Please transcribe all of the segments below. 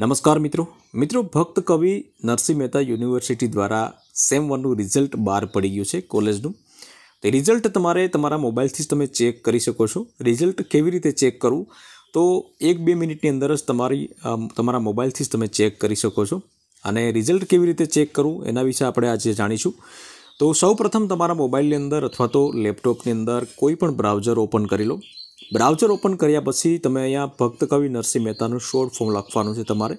નમસ્કાર મિત્રો મિત્રો ભક્ત કવિ નરસિંહ મહેતા યુનિવર્સિટી દ્વારા સેમ વનનું રિઝલ્ટ બહાર પડી ગયું છે કોલેજનું તે રિઝલ્ટ તમારે તમારા મોબાઈલથી જ તમે ચેક કરી શકો છો રિઝલ્ટ કેવી રીતે ચેક કરવું તો એક બે મિનિટની અંદર જ તમારી તમારા મોબાઈલથી જ તમે ચેક કરી શકો છો અને રિઝલ્ટ કેવી રીતે ચેક કરવું એના વિશે આપણે આજે જાણીશું તો સૌ પ્રથમ તમારા મોબાઈલની અંદર અથવા તો લેપટોપની અંદર કોઈ પણ બ્રાઉઝર ઓપન કરી લો બ્રાઉઝર ઓપન કર્યા પછી તમે અહીંયા ભક્ત કવિ નરસિંહ મહેતાનું શોર્ટ ફોર્મ લખવાનું છે તમારે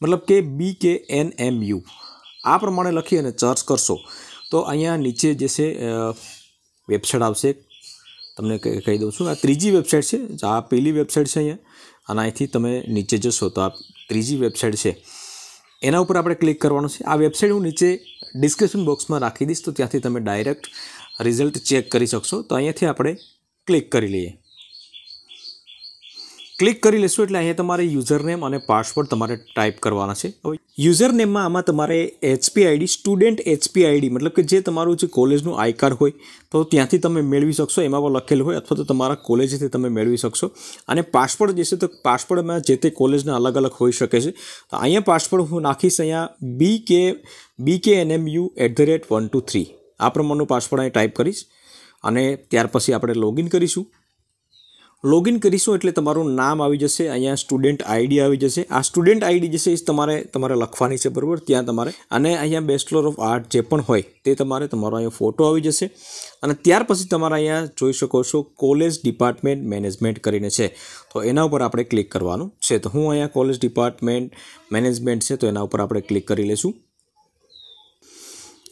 મતલબ કે B K N M you આ પ્રમાણે લખી અને ચર્ચ કરશો તો અહીંયા નીચે જે છે વેબસાઇટ આવશે તમને કહી દઉં છું આ ત્રીજી વેબસાઇટ છે આ પહેલી વેબસાઇટ છે અહીંયા અને અહીંથી તમે નીચે જશો તો આ ત્રીજી વેબસાઇટ છે એના ઉપર આપણે ક્લિક કરવાનું છે આ વેબસાઇટ હું નીચે ડિસ્ક્રિપ્શન બોક્સમાં રાખી દઈશ તો ત્યાંથી તમે ડાયરેક્ટ રિઝલ્ટ ચેક કરી શકશો તો અહીંયાથી આપણે ક્લિક કરી લઈએ ક્લિક કરી લેશો એટલે અહીંયા તમારે યુઝર નેમ અને પાસવર્ડ તમારે ટાઈપ કરવાના છે હવે યુઝર નેમમાં આમાં તમારે HP ID student HP ID મતલબ કે જે તમારું જે કોલેજનું આઈ કાર્ડ હોય તો ત્યાંથી તમે મેળવી શકશો એમાં પણ લખેલું હોય અથવા તો તમારા કોલેજથી તમે મેળવી શકશો અને પાસવર્ડ જે છે તો પાસવર્ડમાં જે તે કોલેજના અલગ અલગ હોઈ શકે છે તો અહીંયા પાસવર્ડ હું નાખીશ અહીંયા બી K B K N M U at the rate one two three આ પ્રમાણનો પાસવર્ડ અહીં ટાઈપ કરીશ અને ત્યાર પછી આપણે લોગિન કરીશું લોગિન કરીશું એટલે તમારું નામ આવી જશે અહીંયા સ્ટુડન્ટ આઈડી આવી જશે આ સ્ટુડન્ટ આઈડી જે છે એ તમારે તમારે લખવાની છે બરાબર ત્યાં તમારે અને અહીંયા બેચલર ઓફ આર્ટ જે પણ હોય તે તમારે તમારો અહીંયા ફોટો આવી જશે અને ત્યાર પછી તમારે અહીંયા જોઈ શકો છો કોલેજ ડિપાર્ટમેન્ટ મેનેજમેન્ટ કરીને છે તો એના ઉપર આપણે ક્લિક કરવાનું છે તો હું અહીંયા કોલેજ ડિપાર્ટમેન્ટ મેનેજમેન્ટ છે તો એના ઉપર આપણે ક્લિક કરી લઈશું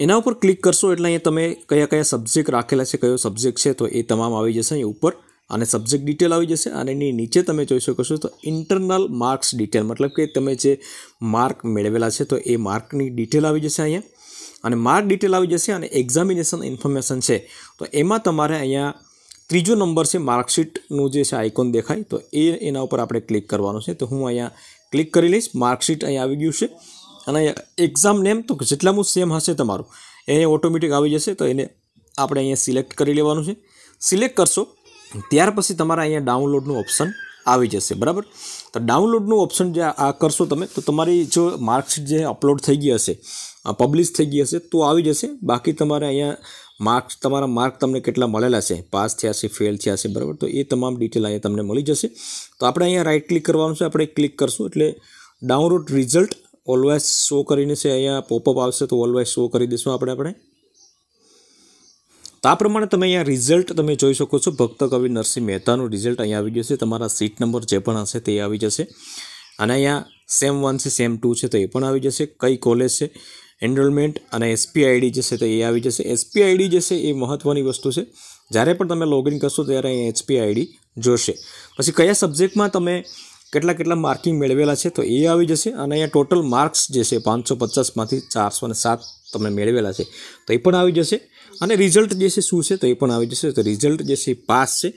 એના ઉપર ક્લિક કરશો એટલે અહીંયા તમે કયા કયા સબ્જેક્ટ રાખેલા છે કયો સબ્જેક્ટ છે તો એ તમામ આવી જશે અહીં ઉપર અને સબ્જેક્ટ ડિટેલ આવી જશે અને એની નીચે તમે જોઈ શકો છો તો ઇન્ટરનલ માર્ક્સ ડિટેલ મતલબ કે તમે જે માર્ક મેળવેલા છે તો એ માર્કની ડિટેલ આવી જશે અહીંયા અને માર્ક ડિટેલ આવી જશે અને એક્ઝામિનેશન ઇન્ફોર્મેશન છે તો એમાં તમારે અહીંયા ત્રીજો નંબર છે માર્કશીટનું જે છે આઇકોન દેખાય તો એ એના ઉપર આપણે ક્લિક કરવાનું છે તો હું અહીંયા ક્લિક કરી લઈશ માર્કશીટ અહીંયા આવી ગયું છે અને એક્ઝામ નેમ તો જેટલામું સેમ હશે તમારું એ ઓટોમેટિક આવી જશે તો એને આપણે અહીંયા સિલેક્ટ કરી લેવાનું છે સિલેક્ટ કરશો ત્યાર પછી તમારા અહીંયા ડાઉનલોડનું ઓપ્શન આવી જશે બરાબર તો ડાઉનલોડનું ઓપ્શન જે આ કરશો તમે તો તમારી જો માર્કશીટ જે અપલોડ થઈ ગઈ હશે પબ્લિશ થઈ ગઈ હશે તો આવી જશે બાકી તમારે અહીંયા માર્ક્સ તમારા માર્ક તમને કેટલા મળેલા છે પાસ થયા છે ફેલ થયા છે બરાબર તો એ તમામ ડિટેલ અહીંયા તમને મળી જશે તો આપણે અહીંયા રાઇટ ક્લિક કરવાનું છે આપણે ક્લિક કરશું એટલે ડાઉનલોડ રિઝલ્ટ ઓલવાઇઝ શો કરીને છે અહીંયા પોપઅપ આવશે તો ઓલવેઝ શો કરી દઈશું આપણે આપણે તો આ પ્રમાણે તમે અહીંયા રિઝલ્ટ તમે જોઈ શકો છો ભક્ત કવિ નરસિંહ મહેતાનું રિઝલ્ટ અહીંયા આવી જશે તમારા સીટ નંબર જે પણ હશે તે આવી જશે અને અહીંયા સેમ વન છે સેમ ટુ છે તો એ પણ આવી જશે કઈ કોલેજ છે એનરોલમેન્ટ અને એસપીઆઈડી જે છે તો એ આવી જશે એસપીઆઈડી જે છે એ મહત્ત્વની વસ્તુ છે જ્યારે પણ તમે લોગિન કરશો ત્યારે અહીંયા એચપીઆઈડી જોશે પછી કયા સબ્જેક્ટમાં તમે કેટલા કેટલા માર્કિંગ મેળવેલા છે તો એ આવી જશે અને અહીંયા ટોટલ માર્ક્સ જે છે પાંચસો પચાસમાંથી ચારસો અને સાત તમને મેળવેલા છે તો એ પણ આવી જશે અને રિઝલ્ટ જે છે શું છે તો એ પણ આવી જશે તો રિઝલ્ટ જે છે એ પાસ છે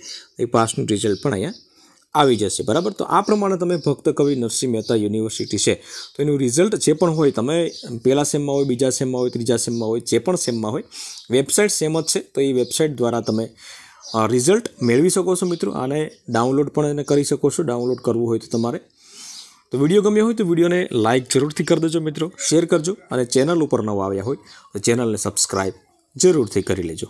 એ પાસનું રિઝલ્ટ પણ અહીંયા આવી જશે બરાબર તો આ પ્રમાણે તમે ભક્ત કવિ નરસિંહ મહેતા યુનિવર્સિટી છે તો એનું રિઝલ્ટ જે પણ હોય તમે પહેલા સેમમાં હોય બીજા સેમમાં હોય ત્રીજા સેમમાં હોય જે પણ સેમમાં હોય વેબસાઇટ સેમ જ છે તો એ વેબસાઇટ દ્વારા તમે રિઝલ્ટ મેળવી શકો છો મિત્રો આને ડાઉનલોડ પણ એને કરી શકો છો ડાઉનલોડ કરવું હોય તો તમારે તો વિડીયો ગમ્યો હોય તો વિડીયોને લાઇક જરૂરથી કરી દેજો મિત્રો શેર કરજો અને ચેનલ ઉપર નવા આવ્યા હોય તો ચેનલને સબસ્ક્રાઈબ જરૂરથી કરી લેજો